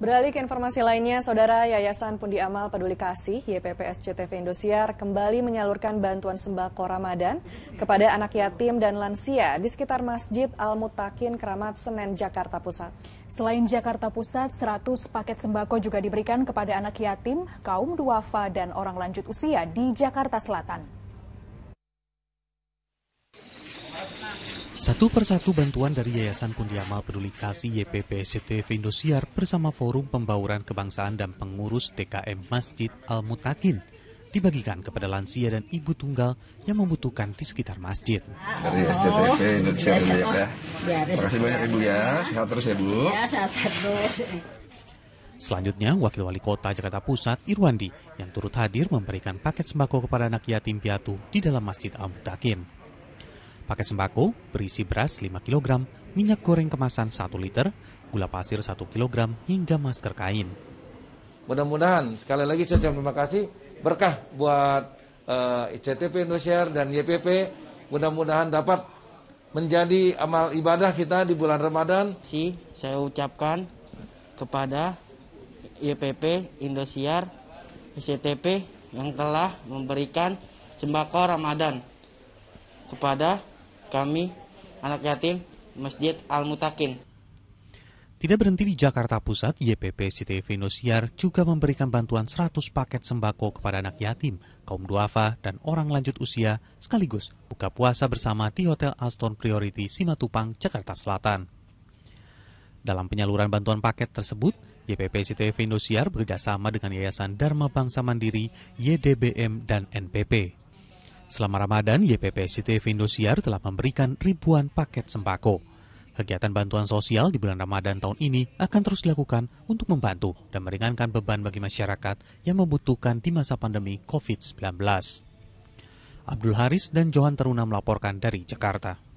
Beralih ke informasi lainnya, Saudara Yayasan Pundi Amal Peduli Kasih YPPS CTV Indosiar kembali menyalurkan bantuan sembako Ramadan kepada anak yatim dan lansia di sekitar Masjid Al-Mutakin Keramat Senen, Jakarta Pusat. Selain Jakarta Pusat, 100 paket sembako juga diberikan kepada anak yatim, kaum duafa, dan orang lanjut usia di Jakarta Selatan. Satu persatu bantuan dari Yayasan Pundiamal Peduli Kasih SCTV Indosiar bersama Forum Pembauran Kebangsaan dan Pengurus DKM Masjid Al-Mutakin dibagikan kepada lansia dan ibu tunggal yang membutuhkan di sekitar masjid. Dari SCTV oh, Indonesia ya, Terima kasih banyak Ibu ya. Sehat terus ya Bu. Ya, sehat terus. Selanjutnya, Wakil Wali Kota Jakarta Pusat Irwandi yang turut hadir memberikan paket sembako kepada anak yatim piatu di dalam Masjid Al-Mutakin paket sembako berisi beras 5 kg, minyak goreng kemasan 1 liter, gula pasir 1 kg, hingga masker kain. Mudah-mudahan sekali lagi saya ucapkan terima kasih berkah buat uh, eh, ICTP Indonesia dan YPP. Mudah-mudahan dapat menjadi amal ibadah kita di bulan Ramadan. Si, saya ucapkan kepada YPP Indosiar ICTP yang telah memberikan sembako Ramadan kepada kami anak yatim Masjid Al Mutakin. Tidak berhenti di Jakarta Pusat, YPP CTV Nusiar juga memberikan bantuan 100 paket sembako kepada anak yatim, kaum duafa, dan orang lanjut usia, sekaligus buka puasa bersama di Hotel Aston Priority Simatupang, Jakarta Selatan. Dalam penyaluran bantuan paket tersebut, YPP CTV Indosiar bekerjasama dengan Yayasan Dharma Bangsa Mandiri, YDBM, dan NPP. Selama Ramadan, YPPSI TV Indosiar telah memberikan ribuan paket sembako. Kegiatan bantuan sosial di bulan Ramadan tahun ini akan terus dilakukan untuk membantu dan meringankan beban bagi masyarakat yang membutuhkan di masa pandemi COVID-19. Abdul Haris dan Johan Teruna melaporkan dari Jakarta.